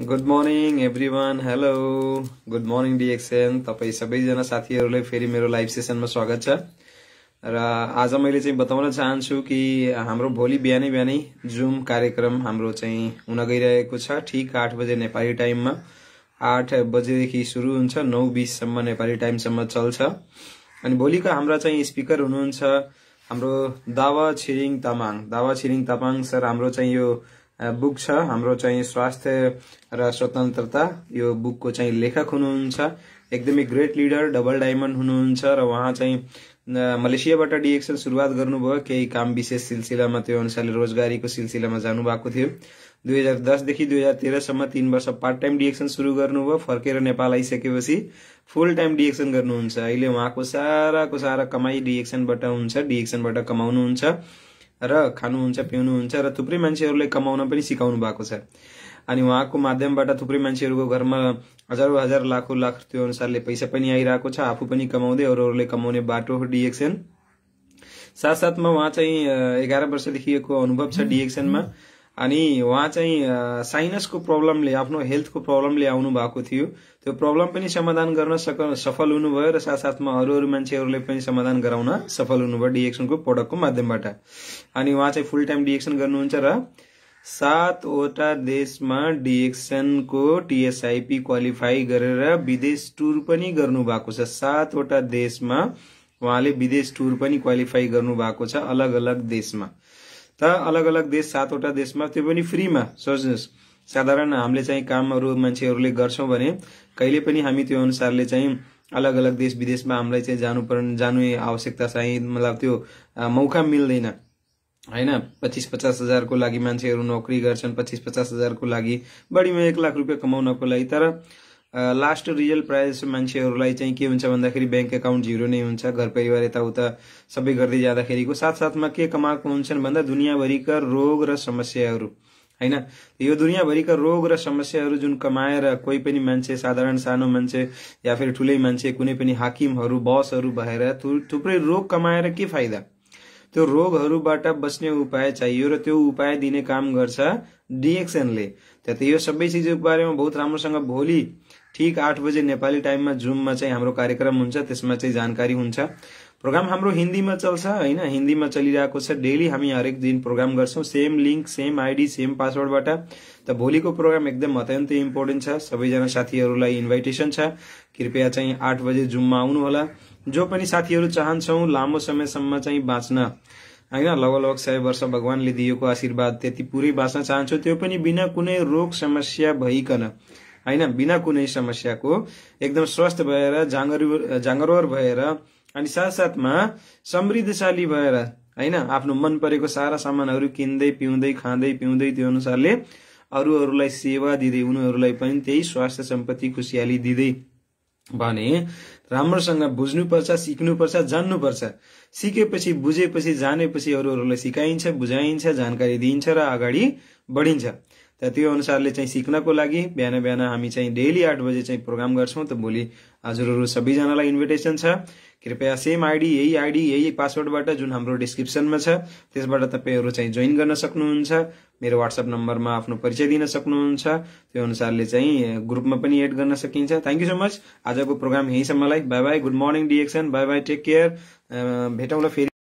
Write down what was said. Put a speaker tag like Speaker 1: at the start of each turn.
Speaker 1: good morning every one hello good morning DXN तपाईँ सबैजना साथीहरूलाई फेरि मेरो लाइभ सेसनमा स्वागत छ र आज मैले चाहिँ बताउन चाहन्छु कि हाम्रो भोलि बिहानै बिहानै जुम कार्यक्रम हाम्रो चाहिँ हुन गइरहेको छ ठिक आठ बजे नेपाली टाइममा आठ बजेदेखि सुरु हुन्छ नौ बिससम्म नेपाली टाइमसम्म चल्छ अनि भोलिको हाम्रा चाहिँ स्पिकर हुनुहुन्छ हाम्रो दावा छिरिङ तामाङ दावा छिरिङ तामाङ सर हाम्रो चाहिँ यो बुक छ हाम्रो चाहिँ स्वास्थ्य र स्वतन्त्रता यो बुकको चाहिँ लेखक हुनुहुन्छ एकदमै ग्रेट लिडर डबल डायमन्ड हुनुहुन्छ र उहाँ चाहिँ मलेसियाबाट डिएक्सन सुरुवात गर्नुभयो केही काम विशेष सिलसिलामा त्यो अनुसारले रोजगारीको सिलसिलामा जानुभएको थियो दुई हजार दसदेखि दुई हजार तेह्रसम्म तिन वर्ष पार्ट टाइम डिएक्सन सुरु गर्नुभयो फर्केर नेपाल आइसकेपछि फुल टाइम डिएक्सन गर्नुहुन्छ अहिले उहाँको साराको सारा कमाई डिएक्सनबाट हुन्छ डिएक्सनबाट कमाउनुहुन्छ र खानुहुन्छ पिउनुहुन्छ र थुप्रै मान्छेहरूले कमाउन पनि सिकाउनु भएको छ अनि उहाँको माध्यमबाट थुप्रै मान्छेहरूको घरमा हजारौँ हजार लाखौँ लाख त्यो अनुसारले पैसा पनि आइरहेको छ आफू पनि कमाउँदै अरूहरूले कमाउने बाटो हो डिएक्सएन साथसाथमा उहाँ चाहिँ एघार वर्षदेखिको अनुभव छ डिएक्सएनमा अनि उहाँ चाहिँ साइनसको प्रब्लमले आफ्नो हेल्थको प्रब्लमले आउनु भएको थियो त्यो प्रब्लम पनि समाधान गर्न सक सफल हुनुभयो र साथसाथमा अरू अरू मान्छेहरूले पनि समाधान गराउन सफल हुनुभयो डिएक्सनको प्रडक्टको माध्यमबाट अनि उहाँ चाहिँ फुल टाइम डिएक्सन गर्नुहुन्छ र सातवटा देशमा डिएक्सनको टिएसआइपी क्वालिफाई गरेर विदेश टुर पनि गर्नु भएको छ सातवटा देशमा उहाँले विदेश टुर पनि क्वालिफाई गर्नु भएको छ अलग अलग देशमा त अलग अलग देश सातवटा देशमा त्यो पनि फ्रीमा सोच्नुहोस् साधारण हामीले चाहिँ कामहरू मान्छेहरूले गर्छौँ भने कहिले पनि हामी त्यो अनुसारले चाहिँ अलग अलग देश विदेशमा हामीलाई चाहिँ जानु पर्ने जानु आवश्यकता चाहिँ मतलब त्यो मौका मिल्दैन होइन पच्चिस पचास हजारको लागि मान्छेहरू नोकरी गर्छन् पच्चिस पचास हजारको लागि बढीमा एक लाख रुपियाँ कमाउनको लागि तर लास्ट रिजल्ट प्रायः जस्तो मान्छेहरूलाई चाहिँ के हुन्छ भन्दाखेरि ब्याङ्क एकाउन्ट जिरो नै हुन्छ घर परिवार यताउता सबै गर्दै जाँदाखेरिको साथसाथमा के कमाएको हुन्छन् भन्दा दुनियाँभरिका रोग र समस्याहरू होइन यो दुनियाँभरिका रोग र समस्याहरू जुन कमाएर कोही पनि मान्छे साधारण सानो मान्छे या फेरि ठुलै मान्छे कुनै पनि हाकिमहरू बसहरू भएर थुप्रै रोग कमाएर के फाइदा त्यो रोगहरूबाट बस्ने उपाय चाहियो र त्यो उपाय दिने काम गर्छ डिएक्सएनले त यो सबै चिजको बारेमा बहुत राम्रोसँग भोलि ठिक आठ बजे नेपाली टाइममा जुममा चाहिँ हाम्रो कार्यक्रम हुन्छ त्यसमा चाहिँ जानकारी हुन्छ प्रोग्राम हाम्रो हिन्दीमा चल्छ होइन हिन्दीमा चलिरहेको छ डेली हामी हरेक दिन प्रोग्राम गर्छौँ same link same ID same पासवर्डबाट त भोलिको प्रोग्राम एकदम अत्यन्तै इम्पोर्टेन्ट छ सबैजना साथीहरूलाई इन्भाइटेसन छ कृपया चाहिँ आठ बजे जुममा आउनुहोला जो पनि साथीहरू चाहन्छौँ लामो समयसम्म चाहिँ बाँच्न होइन लगभग लगभग सय वर्ष भगवान्ले दिएको आशीर्वाद त्यति पुरै बाँच्न चाहन्छौँ त्यो पनि बिना कुनै रोग समस्या भइकन होइन बिना कुनै समस्याको एकदम स्वस्थ भएर जाँगर जाँगरवर भएर अनि साथसाथमा समृद्धशाली भएर होइन आफ्नो मन परेको सारा सामानहरू किन्दै पिउँदै खाँदै पिउँदै त्यो अनुसारले अरूहरूलाई सेवा दिँदै उनीहरूलाई पनि त्यही स्वास्थ्य सम्पत्ति खुसियाली दिँदै भने राम्रोसँग बुझ्नुपर्छ सिक्नुपर्छ जान्नुपर्छ सिकेपछि बुझेपछि जानेपछि अरूहरूलाई सिकाइन्छ बुझाइन्छ जानकारी दिइन्छ र अगाडि बढिन्छ त त्यो अनुसारले चाहिँ सिक्नको लागि बिहान बिहान हामी चाहिँ डेली आठ बजे चाहिँ प्रोग्राम गर्छौँ त भोलि हजुरहरू सबैजनालाई इन्भिटेसन छ कृपया सेम आइडी यही आइडी यही पासवर्डबाट जुन हाम्रो डिस्क्रिप्सनमा छ त्यसबाट तपाईँहरू चाहिँ जोइन गर्न सक्नुहुन्छ मेरो वाट्सएप नम्बरमा आफ्नो परिचय दिन सक्नुहुन्छ त्यो अनुसारले चाहिँ ग्रुपमा पनि एड गर्न सकिन्छ थ्याङ्क यू सो मच आजको प्रोग्राम यहीँसम्मलाई bye bye good morning DXN bye bye take care भेटौँला फेरि